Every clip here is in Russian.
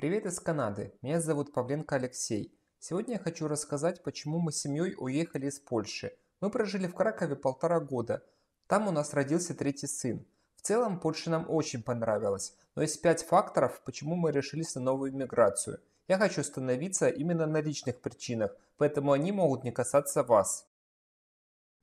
Привет из Канады, меня зовут Павленко Алексей. Сегодня я хочу рассказать, почему мы с семьей уехали из Польши. Мы прожили в Кракове полтора года. Там у нас родился третий сын. В целом Польша нам очень понравилась, но есть пять факторов, почему мы решились на новую миграцию. Я хочу остановиться именно на личных причинах, поэтому они могут не касаться вас.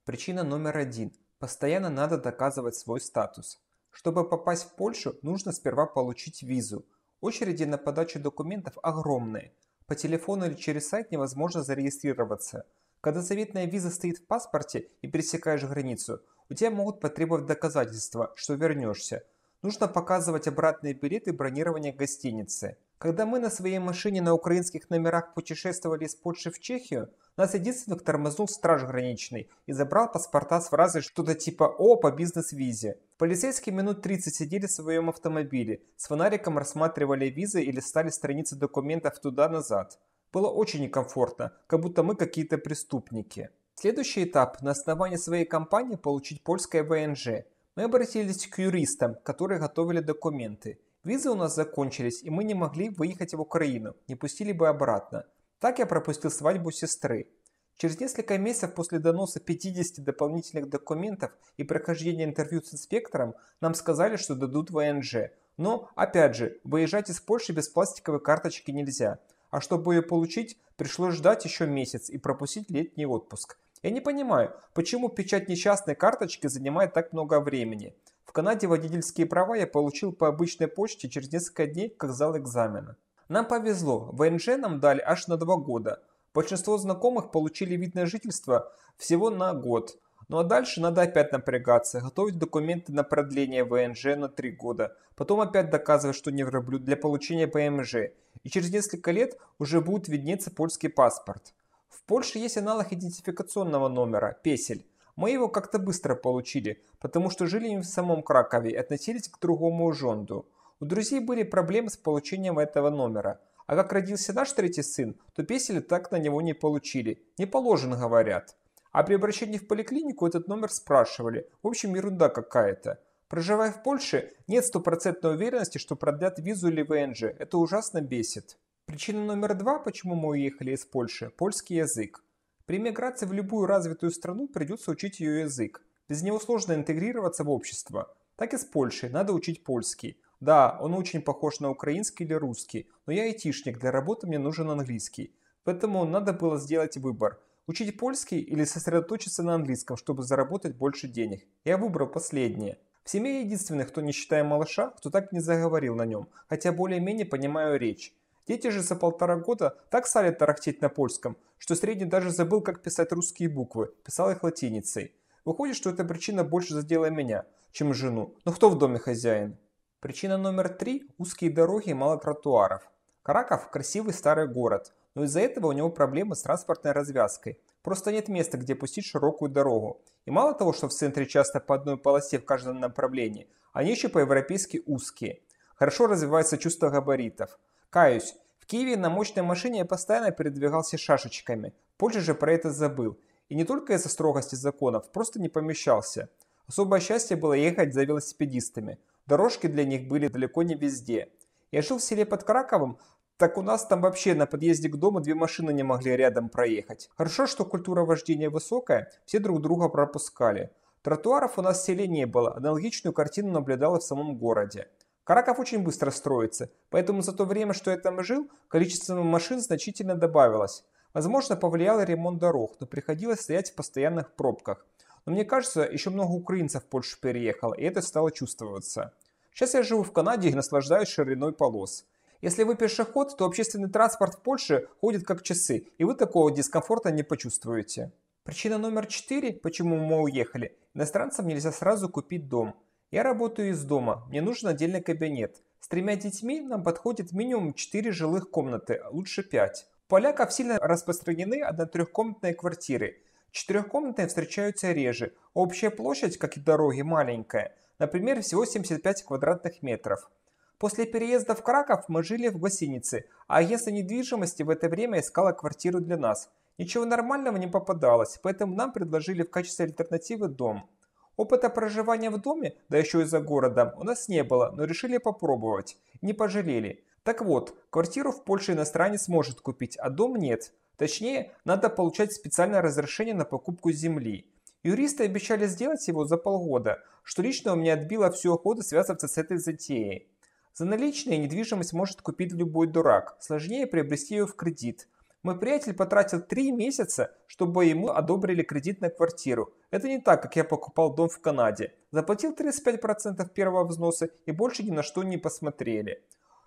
Причина номер один. Постоянно надо доказывать свой статус. Чтобы попасть в Польшу, нужно сперва получить визу – Очереди на подачу документов огромные. По телефону или через сайт невозможно зарегистрироваться. Когда заветная виза стоит в паспорте и пересекаешь границу, у тебя могут потребовать доказательства, что вернешься. Нужно показывать обратные билеты бронирования гостиницы. Когда мы на своей машине на украинских номерах путешествовали из Польши в Чехию, нас единственных тормознул страж граничный и забрал паспорта с фразой что-то типа «О, по бизнес-визе». Полицейские минут 30 сидели в своем автомобиле, с фонариком рассматривали визы или стали страницы документов туда-назад. Было очень некомфортно, как будто мы какие-то преступники. Следующий этап – на основании своей компании получить польское ВНЖ. Мы обратились к юристам, которые готовили документы – Визы у нас закончились, и мы не могли выехать в Украину, не пустили бы обратно. Так я пропустил свадьбу сестры. Через несколько месяцев после доноса 50 дополнительных документов и прохождения интервью с инспектором нам сказали, что дадут ВНЖ. Но, опять же, выезжать из Польши без пластиковой карточки нельзя. А чтобы ее получить, пришлось ждать еще месяц и пропустить летний отпуск. Я не понимаю, почему печать несчастной карточки занимает так много времени. В Канаде водительские права я получил по обычной почте через несколько дней, как зал экзамена. Нам повезло, ВНЖ нам дали аж на два года. Большинство знакомых получили вид на жительство всего на год. Ну а дальше надо опять напрягаться, готовить документы на продление ВНЖ на 3 года, потом опять доказывать, что не врублю для получения ПМЖ, эм и через несколько лет уже будет виднеться польский паспорт. В Польше есть аналог идентификационного номера – песель. Мы его как-то быстро получили, потому что жили не в самом Кракове и относились к другому жонду. У друзей были проблемы с получением этого номера. А как родился наш третий сын, то песели так на него не получили. Не положен, говорят. А при обращении в поликлинику этот номер спрашивали. В общем, ерунда какая-то. Проживая в Польше, нет стопроцентной уверенности, что продлят визу или ВНЖ. Это ужасно бесит. Причина номер два, почему мы уехали из Польши – польский язык. При миграции в любую развитую страну придется учить ее язык. Без него сложно интегрироваться в общество. Так и с Польшей надо учить польский. Да, он очень похож на украинский или русский, но я айтишник, для работы мне нужен английский. Поэтому надо было сделать выбор. Учить польский или сосредоточиться на английском, чтобы заработать больше денег. Я выбрал последнее. В семье единственный, кто не считая малыша, кто так не заговорил на нем, хотя более-менее понимаю речь. Дети же за полтора года так стали тарахтеть на польском, что средний даже забыл, как писать русские буквы, писал их латиницей. Выходит, что эта причина больше задела меня, чем жену. Но ну кто в доме хозяин? Причина номер три – узкие дороги и мало тротуаров. Караков – красивый старый город, но из-за этого у него проблемы с транспортной развязкой. Просто нет места, где пустить широкую дорогу. И мало того, что в центре часто по одной полосе в каждом направлении, они еще по-европейски узкие. Хорошо развивается чувство габаритов. Каюсь, в Киеве на мощной машине я постоянно передвигался шашечками. Позже же про это забыл. И не только из-за строгости законов, просто не помещался. Особое счастье было ехать за велосипедистами. Дорожки для них были далеко не везде. Я жил в селе под Краковом, так у нас там вообще на подъезде к дому две машины не могли рядом проехать. Хорошо, что культура вождения высокая, все друг друга пропускали. Тротуаров у нас в селе не было, аналогичную картину наблюдала в самом городе. Караков очень быстро строится, поэтому за то время, что я там жил, количество машин значительно добавилось. Возможно, повлиял ремонт дорог, но приходилось стоять в постоянных пробках. Но мне кажется, еще много украинцев в Польшу переехало, и это стало чувствоваться. Сейчас я живу в Канаде и наслаждаюсь шириной полос. Если вы пешеход, то общественный транспорт в Польше ходит как часы, и вы такого дискомфорта не почувствуете. Причина номер четыре, почему мы уехали. Иностранцам нельзя сразу купить дом. Я работаю из дома, мне нужен отдельный кабинет. С тремя детьми нам подходит минимум 4 жилых комнаты, а лучше 5. У поляков сильно распространены одно-трехкомнатные квартиры. Четырехкомнатные встречаются реже. Общая площадь, как и дороги, маленькая. Например, всего 75 квадратных метров. После переезда в Краков мы жили в гостинице, а агентство недвижимости в это время искало квартиру для нас. Ничего нормального не попадалось, поэтому нам предложили в качестве альтернативы дом. Опыта проживания в доме, да еще и за городом, у нас не было, но решили попробовать. Не пожалели. Так вот, квартиру в Польше иностранец может купить, а дом нет. Точнее, надо получать специальное разрешение на покупку земли. Юристы обещали сделать его за полгода, что лично у меня отбило всю охоту связываться с этой затеей. За наличные недвижимость может купить любой дурак, сложнее приобрести ее в кредит. Мой приятель потратил 3 месяца, чтобы ему одобрили кредит на квартиру. Это не так, как я покупал дом в Канаде. Заплатил 35% первого взноса и больше ни на что не посмотрели.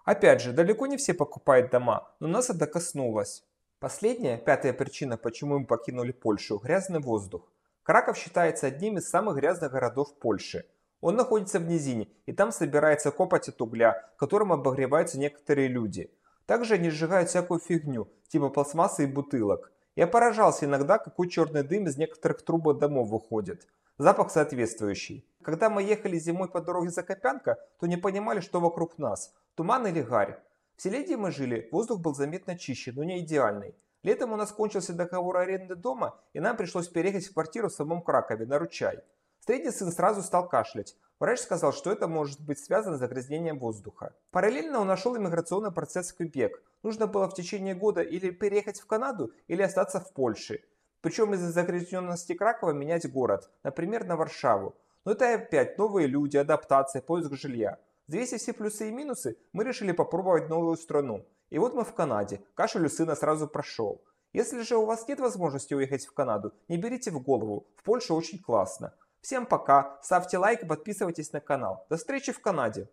Опять же, далеко не все покупают дома, но нас это коснулось. Последняя, пятая причина, почему мы покинули Польшу – грязный воздух. Краков считается одним из самых грязных городов Польши. Он находится в низине, и там собирается копать от угля, которым обогреваются некоторые люди. Также они сжигают всякую фигню, типа пластмассы и бутылок. Я поражался иногда, какой черный дым из некоторых труб домов выходит. Запах соответствующий. Когда мы ехали зимой по дороге за Копянка, то не понимали, что вокруг нас. Туман или гарь. В селе, где мы жили, воздух был заметно чище, но не идеальный. Летом у нас кончился договор аренды дома, и нам пришлось переехать в квартиру в самом Кракове, на Ручай. Средний сын сразу стал кашлять, Врач сказал, что это может быть связано с загрязнением воздуха. Параллельно он нашел иммиграционный процесс в Квебек. Нужно было в течение года или переехать в Канаду, или остаться в Польше. Причем из-за загрязненности Кракова менять город, например, на Варшаву. Но это опять новые люди, адаптация, поиск жилья. Взвесив все плюсы и минусы, мы решили попробовать новую страну. И вот мы в Канаде, кашель у сына сразу прошел. Если же у вас нет возможности уехать в Канаду, не берите в голову, в Польше очень классно. Всем пока, ставьте лайк и подписывайтесь на канал. До встречи в Канаде!